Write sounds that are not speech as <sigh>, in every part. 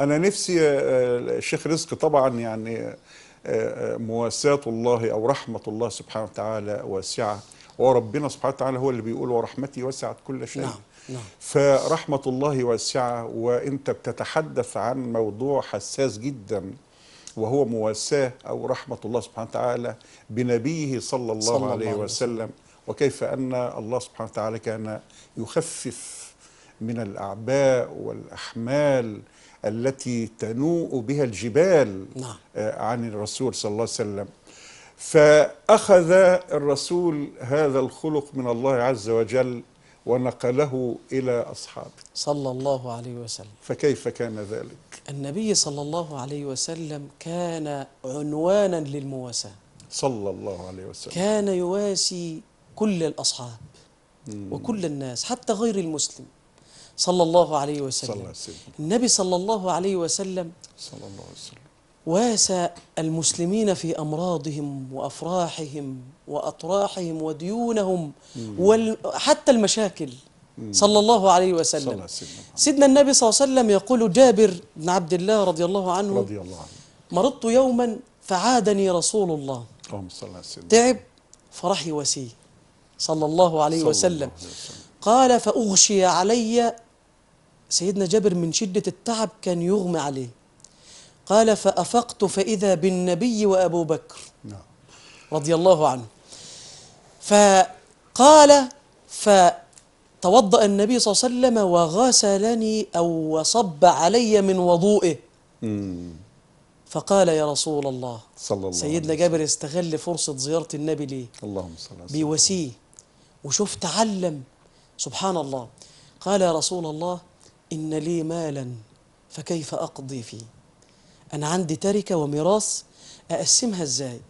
انا نفسي آه، آه، الشيخ رزق طبعا يعني آه، مواساة الله او رحمه الله سبحانه وتعالى واسعه وربنا سبحانه وتعالى هو اللي بيقول ورحمتي وسعت كل شيء نعم. نعم. فرحمه الله واسعه وانت بتتحدث عن موضوع حساس جدا وهو مواساه او رحمه الله سبحانه وتعالى بنبيه صلى الله صلى عليه وسلم وكيف ان الله سبحانه وتعالى كان يخفف من الأعباء والأحمال التي تنوء بها الجبال نعم. آه، عن الرسول صلى الله عليه وسلم فأخذ الرسول هذا الخلق من الله عز وجل ونقله إلى أصحابه صلى الله عليه وسلم فكيف كان ذلك؟ النبي صلى الله عليه وسلم كان عنوانا للمواساة صلى الله عليه وسلم كان يواسي كل الأصحاب وكل الناس حتى غير المسلم صلى الله عليه وسلم, صلى الله عليه وسلم. النبي صلى الله عليه وسلم صلى الله عليه وسلم واسى المسلمين في أمراضهم وأفراحهم وأطراحهم وديونهم وال... حتى المشاكل صلى الله عليه وسلم الله سيدنا النبي صلى الله عليه وسلم يقول جابر بن عبد الله رضي الله عنه رضي الله عنه مرضت يوما فعادني رسول الله صلى الله عليه وسلم تعب فرحي وسي صلى الله عليه صلى وسلم الله عليه وسلم. قال فأغشي علي سيدنا جابر من شدة التعب كان يغمى عليه قال فأفقت فإذا بالنبي وأبو بكر نعم. رضي الله عنه فقال فتوضأ النبي صلى الله عليه وسلم وغسلني أو وصب علي من وضوئه فقال يا رسول الله صلى الله سيدنا جابر استغل فرصة زيارة النبي ليه اللهم صل بيواسيه وشوف تعلم سبحان الله قال يا رسول الله إن لي مالا فكيف أقضي فيه أنا عندي تركة وميراث أقسمها إزاي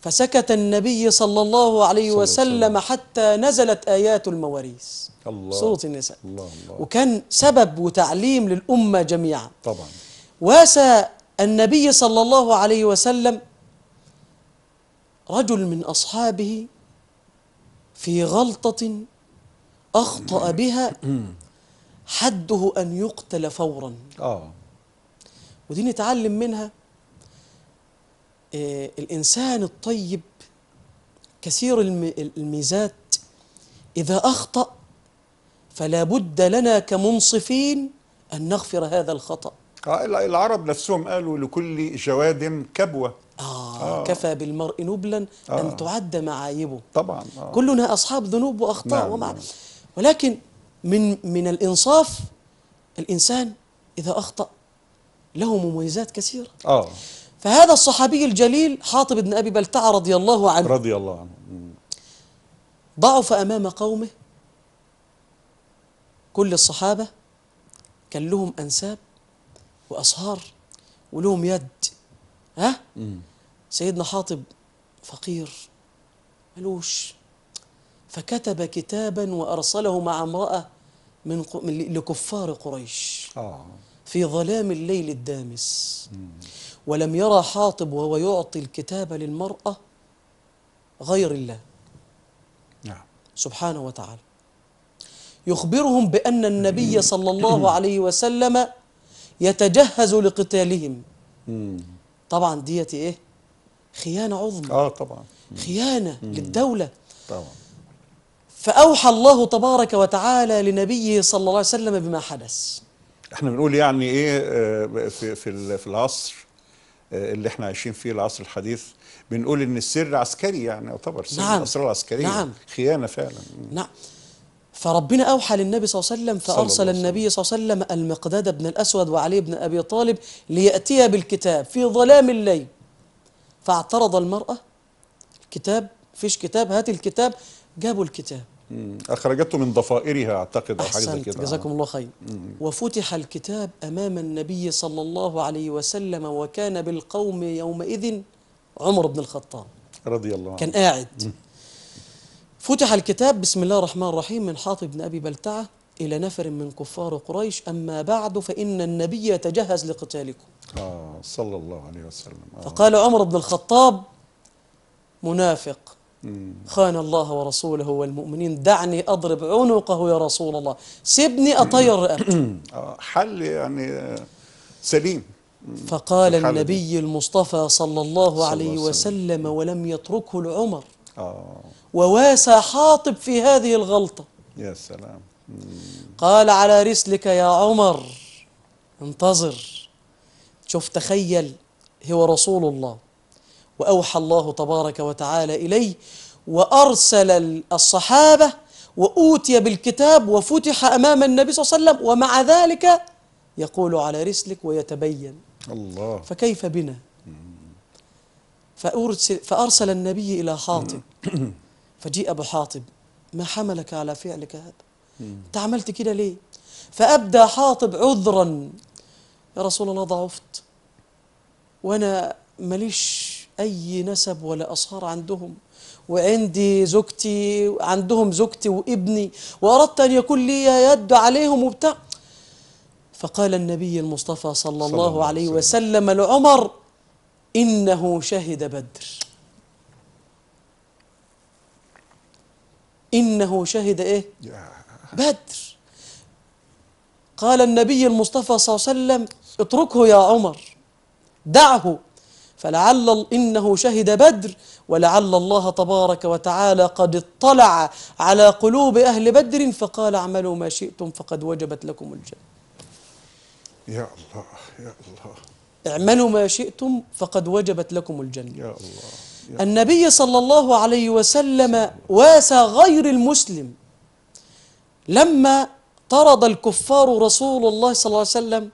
فسكت النبي صلى الله عليه صلى وسلم صلى. حتى نزلت آيات المواريث الله سورة النساء الله الله. وكان سبب وتعليم للأمة جميعا طبعا واسى النبي صلى الله عليه وسلم رجل من أصحابه في غلطة أخطأ بها <clears throat> أمم. حده أن يقتل فورا آه. ودي نتعلم منها آه الإنسان الطيب كثير الميزات إذا أخطأ فلا بد لنا كمنصفين أن نغفر هذا الخطأ آه، العرب نفسهم قالوا لكل جواد كبوة آه, آه كفى بالمرء نبلا آه أن تعد معايبه طبعا آه كلنا أصحاب ذنوب وأخطاء نعم ومع نعم. ولكن من من الانصاف الانسان اذا اخطا له مميزات كثيره اه فهذا الصحابي الجليل حاطب بن ابي بلتعه رضي الله عنه رضي الله عنه ضعف امام قومه كل الصحابه كان لهم انساب واصهار ولهم يد ها مم. سيدنا حاطب فقير ملوش فكتب كتابا وارسله مع امراه من لكفار قريش آه. في ظلام الليل الدامس ولم يرى حاطب وهو يعطي الكتاب للمرأة غير الله نعم. سبحانه وتعالى يخبرهم بأن النبي صلى الله عليه وسلم يتجهز لقتالهم طبعا ديت ايه خيانة عظمى اه طبعا خيانة للدولة طبعا فأوحى الله تبارك وتعالى لنبيه صلى الله عليه وسلم بما حدث احنا بنقول يعني ايه آه، في في في العصر آه، اللي احنا عايشين فيه العصر الحديث بنقول ان السر عسكري يعني يعتبر سر نعم. الاسرار العسكريه نعم. خيانه فعلا نعم فربنا اوحى للنبي صلى الله عليه وسلم فارسل النبي صلى الله عليه وسلم المقداد بن الاسود وعلي بن ابي طالب لياتيا بالكتاب في ظلام الليل فاعترض المراه الكتاب فيش كتاب هات الكتاب جابوا الكتاب أخرجته من ضفائرها أعتقد أو حاجة كده جزاكم الله خير وفتح الكتاب أمام النبي صلى الله عليه وسلم وكان بالقوم يومئذ عمر بن الخطاب رضي الله عنه كان قاعد فتح الكتاب بسم الله الرحمن الرحيم من حاطب بن أبي بلتعة إلى نفر من كفار قريش أما بعد فإن النبي يتجهز لقتالكم آه صلى الله عليه وسلم آه. فقال عمر بن الخطاب منافق خان الله ورسوله والمؤمنين دعني أضرب عنقه يا رسول الله سيبني أطير <clears throat> حل يعني سليم فقال النبي المصطفى صلى الله عليه وسلم ولم يتركه العمر آه. وواسى حاطب في هذه الغلطة يا سلام قال على رسلك يا عمر انتظر شوف تخيل هو رسول الله وأوحى الله تبارك وتعالى إليه وأرسل الصحابة وأوتي بالكتاب وفتح أمام النبي صلى الله عليه وسلم ومع ذلك يقول على رسلك ويتبين الله فكيف بنا فأرسل, فأرسل النبي إلى حاطب <coughs> فجيء أبو حاطب ما حملك على فعلك هذا أنت عملت كده ليه فأبدى حاطب عذرا يا رسول الله ضعفت وأنا ماليش أي نسب ولا أصهار عندهم وعندي زوجتي عندهم زوجتي وابني وأردت أن يكون لي يد عليهم وبتاع فقال النبي المصطفى صلى الله عليه وسلم لعمر إنه شهد بدر إنه شهد إيه؟ بدر قال النبي المصطفى صلى الله عليه وسلم اتركه يا عمر دعه فلعل إنه شهد بدر ولعل الله تبارك وتعالى قد اطلع على قلوب أهل بدر فقال اعملوا ما شئتم فقد وجبت لكم الجنة يا الله يا الله اعملوا ما شئتم فقد وجبت لكم الجنة يا الله يا النبي صلى الله عليه وسلم واسى غير المسلم لما طرد الكفار رسول الله صلى الله عليه وسلم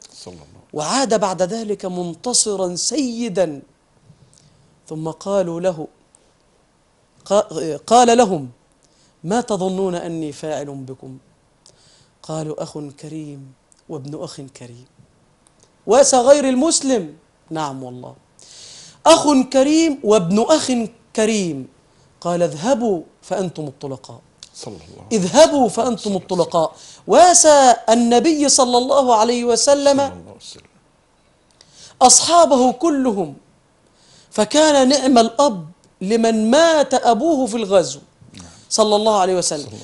وعاد بعد ذلك منتصرا سيدا ثم قالوا له قال لهم ما تظنون أني فاعل بكم قالوا أخ كريم وابن أخ كريم وأسى غير المسلم نعم والله أخ كريم وابن أخ كريم قال اذهبوا فأنتم الطلقاء صلى الله اذهبوا فأنتم الطلقاء واسى النبي صلى الله عليه وسلم أصحابه كلهم فكان نعم الأب لمن مات أبوه في الغزو نعم. صلى الله عليه وسلم